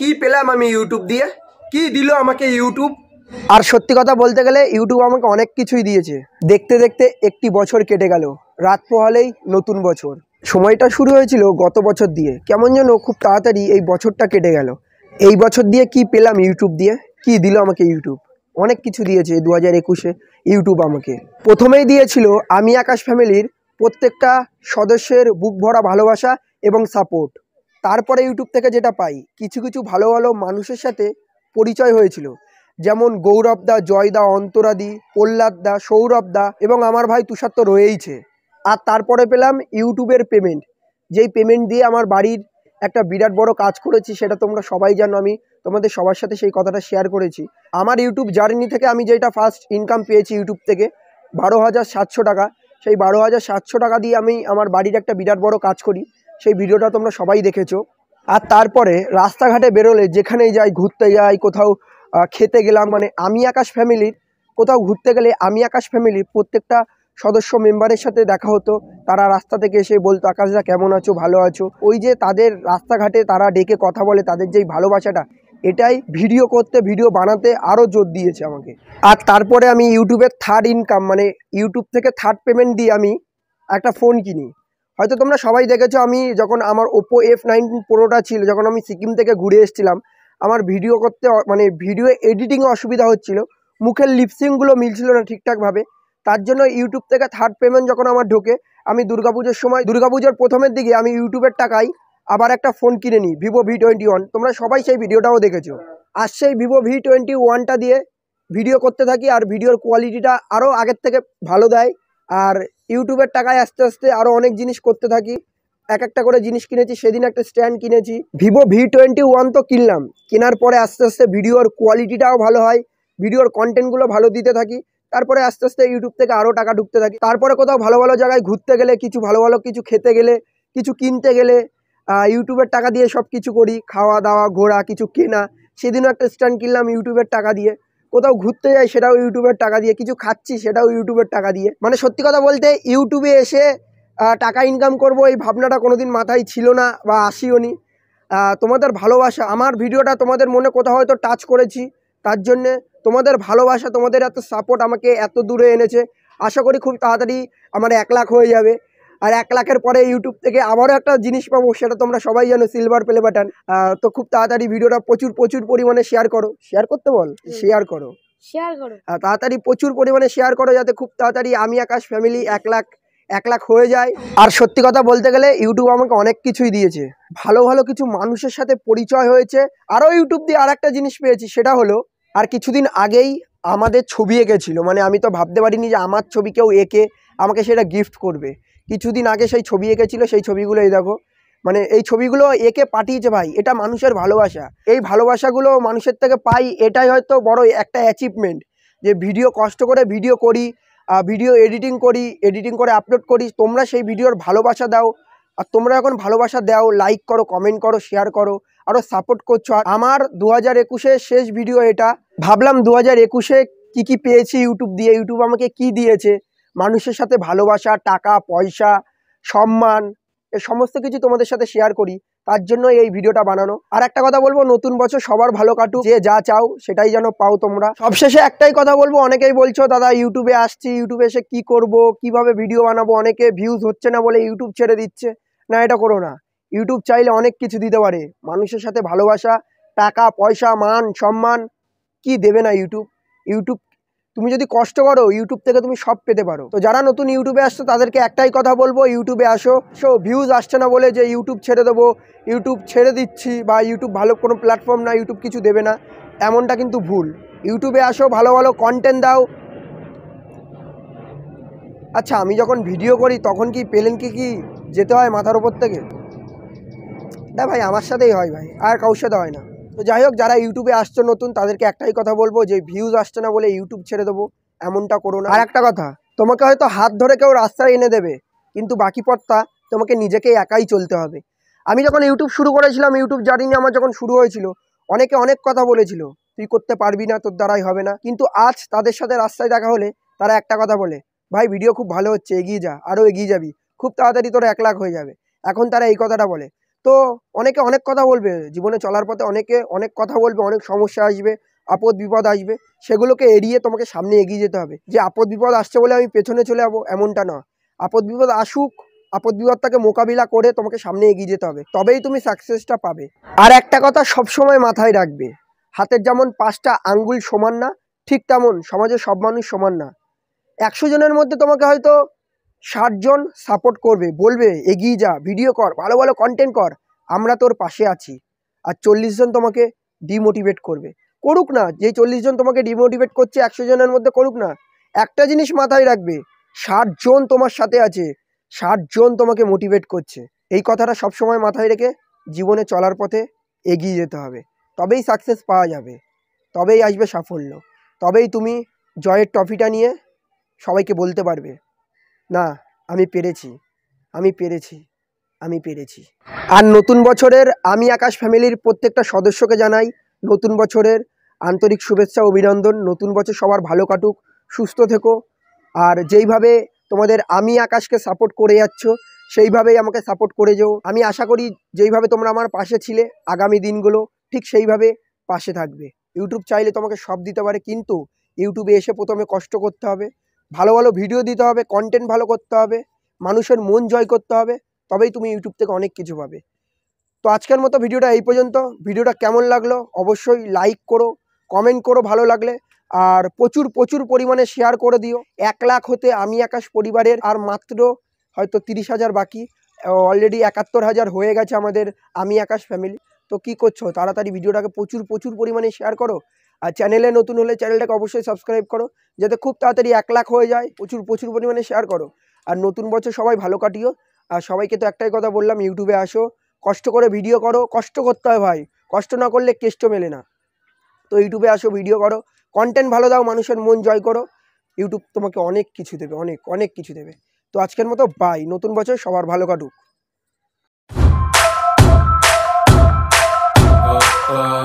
কি পেলাম আমি ইউটিউব দিয়ে কি দিল আমাকে ইউটিউব আর সত্যি কথা বলতে গেলে ইউটিউব আমাকে অনেক কিছুই দিয়েছে দেখতে দেখতে একটি বছর কেটে গেল রাত পোহালেই নতুন বছর সময়টা শুরু হয়েছিল গত বছর দিয়ে কেমন যেন খুব তাড়াতাড়ি এই বছরটা কেটে গেল এই বছর দিয়ে কি পেলাম ইউটিউব দিয়ে কি দিল আমাকে ইউটিউব অনেক কিছু দিয়েছে দু হাজার একুশে ইউটিউব আমাকে প্রথমেই দিয়েছিল আমি আকাশ ফ্যামিলির প্রত্যেকটা সদস্যের বুক ভরা ভালোবাসা এবং সাপোর্ট তারপরে ইউটিউব থেকে যেটা পাই কিছু কিছু ভালো ভালো মানুষের সাথে পরিচয় হয়েছিল যেমন গৌরব দা দা অন্তরাদি প্রহ্লাদ দা সৌরভ দা এবং আমার ভাই তুষার তো রয়েইছে আর তারপরে পেলাম ইউটিউবের পেমেন্ট যেই পেমেন্ট দিয়ে আমার বাড়ির একটা বিরাট বড় কাজ করেছি সেটা তোমরা সবাই জানো আমি তোমাদের সবার সাথে সেই কথাটা শেয়ার করেছি আমার ইউটিউব জার্নি থেকে আমি যেটা ফার্স্ট ইনকাম পেয়েছি ইউটিউব থেকে বারো হাজার সাতশো টাকা সেই বারো হাজার সাতশো টাকা দিয়ে আমি আমার বাড়ির একটা বিরাট বড় কাজ করি সেই ভিডিওটা তোমরা সবাই দেখেছো আর তারপরে রাস্তাঘাটে বেরোলে যেখানেই যাই ঘুরতে যাই কোথাও খেতে গেলাম মানে আমি আকাশ ফ্যামিলির কোথাও ঘুরতে গেলে আমি আকাশ ফ্যামিলির প্রত্যেকটা সদস্য মেম্বারের সাথে দেখা হতো তারা রাস্তা থেকে এসে বলতো আকাশরা কেমন আছো ভালো আছো ওই যে তাদের রাস্তাঘাটে তারা ডেকে কথা বলে তাদের যেই ভালোবাসাটা এটাই ভিডিও করতে ভিডিও বানাতে আরও জোর দিয়েছে আমাকে আর তারপরে আমি ইউটিউবের থার্ড ইনকাম মানে ইউটিউব থেকে থার্ড পেমেন্ট দিয়ে আমি একটা ফোন কিনি হয়তো তোমরা সবাই দেখেছো আমি যখন আমার ওপো এফ নাইনটিন প্রোটা ছিল যখন আমি সিকিম থেকে ঘুরে এসেছিলাম আমার ভিডিও করতে মানে ভিডিও এডিটিংয়ে অসুবিধা হচ্ছিল মুখের লিপসিংগুলো মিলছিল না ঠিকঠাকভাবে তার জন্য ইউটিউব থেকে থার্ড পেমেন্ট যখন আমার ঢোকে আমি দুর্গাপুজোর সময় দুর্গাপুজোর প্রথমের দিকে আমি ইউটিউবের টাকায় আবার একটা ফোন কিনে নিই ভিভো ভি টোয়েন্টি ওয়ান তোমরা সবাই সেই ভিডিওটাও দেখেছো আর সেই ভিভো ভি টোয়েন্টি ওয়ানটা দিয়ে ভিডিও করতে থাকি আর ভিডিওর কোয়ালিটিটা আরও আগের থেকে ভালো দেয় আর ইউটিউবের টাকায় আস্তে আস্তে আরও অনেক জিনিস করতে থাকি এক একটা করে জিনিস কিনেছি সেদিন একটা স্ট্যান্ড কিনেছি ভিভো ভি টোয়েন্টি ওয়ান তো কিনলাম কেনার পরে আস্তে আস্তে ভিডিওর কোয়ালিটিটাও ভালো হয় ভিডিওর কন্টেন্টগুলো ভালো দিতে থাকি তারপরে আস্তে আস্তে ইউটিউব থেকে আরও টাকা ঢুকতে থাকি তারপরে কোথাও ভালো ভালো জায়গায় ঘুরতে গেলে কিছু ভালো ভালো কিছু খেতে গেলে কিছু কিনতে গেলে ইউটিউবের টাকা দিয়ে সব কিছু করি খাওয়া দাওয়া ঘোরা কিছু কেনা সেদিনও একটা স্ট্যান্ড কিনলাম ইউটিউবের টাকা দিয়ে কোথাও ঘুরতে যাই সেটাও ইউটিউবের টাকা দিয়ে কিছু খাচ্ছি সেটাও ইউটিউবের টাকা দিয়ে মানে সত্যি কথা বলতে ইউটিউবে এসে টাকা ইনকাম করব এই ভাবনাটা কোনোদিন মাথায় ছিল না বা আসিও নি তোমাদের ভালোবাসা আমার ভিডিওটা তোমাদের মনে কোথাও হয়তো টাচ করেছি তার জন্যে তোমাদের ভালোবাসা তোমাদের এত সাপোর্ট আমাকে এত দূরে এনেছে আশা করি খুব তাড়াতাড়ি আমার এক লাখ হয়ে যাবে আর এক লাখের পরে ইউটিউব থেকে আবারও একটা জিনিস পাবো সেটা তোমরা সবাই জানো সিলভার প্লে বাটন তো খুব তাড়াতাড়ি ভিডিওটা প্রচুর প্রচুর পরিমাণে শেয়ার করো শেয়ার করতে বল শেয়ার করো তাড়াতাড়ি প্রচুর পরিমাণে শেয়ার করো যাতে খুব তাড়াতাড়ি আমি আকাশ ফ্যামিলি এক লাখ এক লাখ হয়ে যায় আর সত্যি কথা বলতে গেলে ইউটিউব আমাকে অনেক কিছুই দিয়েছে ভালো ভালো কিছু মানুষের সাথে পরিচয় হয়েছে আরও ইউটিউব দিয়ে আর একটা জিনিস পেয়েছি সেটা হলো আর কিছুদিন আগেই আমাদের ছবি এঁকেছিল মানে আমি তো ভাবতে পারিনি যে আমার ছবি কেউ এঁকে আমাকে সেটা গিফট করবে কিছুদিন আগে সেই ছবি এঁকেছিল সেই ছবিগুলো এই দেখো মানে এই ছবিগুলো একে পাঠিয়েছে ভাই এটা মানুষের ভালোবাসা এই ভালোবাসাগুলো মানুষের থেকে পাই এটাই হয়তো বড় একটা অ্যাচিভমেন্ট যে ভিডিও কষ্ট করে ভিডিও করি ভিডিও এডিটিং করি এডিটিং করে আপলোড করি তোমরা সেই ভিডিওর ভালোবাসা দাও আর তোমরা এখন ভালোবাসা দাও লাইক করো কমেন্ট করো শেয়ার করো আরও সাপোর্ট করছো আর আমার দু হাজার একুশে শেষ ভিডিও এটা ভাবলাম দু হাজার একুশে কী কী পেয়েছি ইউটিউব দিয়ে ইউটিউব আমাকে কি দিয়েছে মানুষের সাথে ভালোবাসা টাকা পয়সা সম্মান এ সমস্ত কিছু তোমাদের সাথে শেয়ার করি তার জন্য এই ভিডিওটা বানানো আর একটা কথা বলবো নতুন বছর সবার ভালো কাটু যে যা চাও সেটাই যেন পাও তোমরা সবশেষে একটাই কথা বলবো অনেকেই বলছো দাদা ইউটিউবে আসছি ইউটিউবে এসে কি করব কিভাবে ভিডিও বানাবো অনেকে ভিউজ হচ্ছে না বলে ইউটিউব ছেড়ে দিচ্ছে না এটা করো না ইউটিউব চাইলে অনেক কিছু দিতে পারে মানুষের সাথে ভালোবাসা টাকা পয়সা মান সম্মান কি দেবে না ইউটিউব ইউটিউব তুমি যদি কষ্ট করো ইউটিউব থেকে তুমি সব পেতে পারো তো যারা নতুন ইউটিউবে আসছো তাদেরকে একটাই কথা বলবো ইউটিউবে আসো সো ভিউজ আসছে না বলে যে ইউটিউব ছেড়ে দেবো ইউটিউব ছেড়ে দিচ্ছি বা ইউটিউব ভালো কোনো প্ল্যাটফর্ম না ইউটিউব কিছু দেবে না এমনটা কিন্তু ভুল ইউটিউবে আসো ভালো ভালো কন্টেন্ট দাও আচ্ছা আমি যখন ভিডিও করি তখন কি পেলেনকে কি যেতে হয় মাথার ওপর থেকে না ভাই আমার সাথেই হয় ভাই আর কাউর সাথে হয় না তো যাই হোক যারা ইউটিউবে আসছো নতুন তাদেরকে একটাই কথা বলবো যে ভিউজ আসছে না বলে ইউটিউব ছেড়ে দেবো এমনটা করো না আর একটা কথা তোমাকে হয়তো হাত ধরে কেউ রাস্তায় এনে দেবে কিন্তু বাকি পথটা তোমাকে নিজেকে একাই চলতে হবে আমি যখন ইউটিউব শুরু করেছিলাম ইউটিউব জার্নি আমার যখন শুরু হয়েছিল অনেকে অনেক কথা বলেছিল তুই করতে পারবি না তোর দ্বারাই হবে না কিন্তু আজ তাদের সাথে রাস্তায় দেখা হলে তারা একটা কথা বলে ভাই ভিডিও খুব ভালো হচ্ছে এগিয়ে যা আরও এগিয়ে যাবি খুব তাড়াতাড়ি তোর এক লাখ হয়ে যাবে এখন তারা এই কথাটা বলে তো অনেকে অনেক কথা বলবে জীবনে চলার পথে অনেকে অনেক কথা বলবে অনেক সমস্যা আসবে আপদ বিপদ আসবে সেগুলোকে এড়িয়ে তোমাকে সামনে এগিয়ে যেতে হবে যে আপদ বিপদ আসছে বলে আমি পেছনে চলে যাবো এমনটা না আপদ বিপদ আসুক আপদ বিপদটাকে মোকাবিলা করে তোমাকে সামনে এগিয়ে যেতে হবে তবেই তুমি সাকসেসটা পাবে আর একটা কথা সবসময় মাথায় রাখবে হাতের যেমন পাঁচটা আঙ্গুল সমান না ঠিক তেমন সমাজের সব মানুষ সমান না একশো জনের মধ্যে তোমাকে হয়তো ষাটজন সাপোর্ট করবে বলবে এগিয়ে যা ভিডিও কর ভালো ভালো কন্টেন্ট কর আমরা তোর পাশে আছি আর চল্লিশ জন তোমাকে ডিমোটিভেট করবে করুক না যে চল্লিশ জন তোমাকে ডিমোটিভেট করছে একশো জনের মধ্যে করুক না একটা জিনিস মাথায় রাখবে ষাটজন তোমার সাথে আছে ষাটজন তোমাকে মোটিভেট করছে এই কথাটা সবসময় মাথায় রেখে জীবনে চলার পথে এগিয়ে যেতে হবে তবেই সাকসেস পাওয়া যাবে তবেই আসবে সাফল্য তবেই তুমি জয়ের ট্রফিটা নিয়ে সবাইকে বলতে পারবে না আমি পেরেছি আমি পেরেছি আমি পেরেছি আর নতুন বছরের আমি আকাশ ফ্যামিলির প্রত্যেকটা সদস্যকে জানাই নতুন বছরের আন্তরিক শুভেচ্ছা অভিনন্দন নতুন বছর সবার ভালো কাটুক সুস্থ থেকো আর যেইভাবে তোমাদের আমি আকাশকে সাপোর্ট করে যাচ্ছ সেইভাবেই আমাকে সাপোর্ট করে যেও আমি আশা করি যেইভাবে তোমরা আমার পাশে ছিলে আগামী দিনগুলো ঠিক সেইভাবে পাশে থাকবে ইউটিউব চাইলে তোমাকে সব দিতে পারে কিন্তু ইউটিউবে এসে প্রথমে কষ্ট করতে হবে ভালো ভালো ভিডিও দিতে হবে কন্টেন্ট ভালো করতে হবে মানুষের মন জয় করতে হবে তবেই তুমি ইউটিউব থেকে অনেক কিছু পাবে তো আজকের মতো ভিডিওটা এই পর্যন্ত ভিডিওটা কেমন লাগলো অবশ্যই লাইক করো কমেন্ট করো ভালো লাগলে আর প্রচুর প্রচুর পরিমাণে শেয়ার করে দিও এক লাখ হতে আমি আকাশ পরিবারের আর মাত্র হয়তো তিরিশ হাজার বাকি অলরেডি একাত্তর হাজার হয়ে গেছে আমাদের আমি আকাশ ফ্যামিলি তো কি করছো তাড়াতাড়ি ভিডিওটাকে প্রচুর প্রচুর পরিমাণে শেয়ার করো আর চ্যানেলে নতুন হলে চ্যানেলটাকে অবশ্যই সাবস্ক্রাইব করো যাতে খুব তাড়াতাড়ি এক লাখ হয়ে যায় প্রচুর প্রচুর পরিমাণে শেয়ার করো আর নতুন বছর সবাই ভালো কাটিও আর সবাইকে তো একটাই কথা বললাম ইউটিউবে আসো কষ্ট করে ভিডিও করো কষ্ট করতে হয় ভাই কষ্ট না করলে কেষ্ট মেলে না তো ইউটিউবে আসো ভিডিও করো কন্টেন্ট ভালো দাও মানুষের মন জয় করো ইউটিউব তোমাকে অনেক কিছু দেবে অনেক অনেক কিছু দেবে তো আজকের মতো বাই নতুন বছর সবার ভালো কাটুক oh, oh.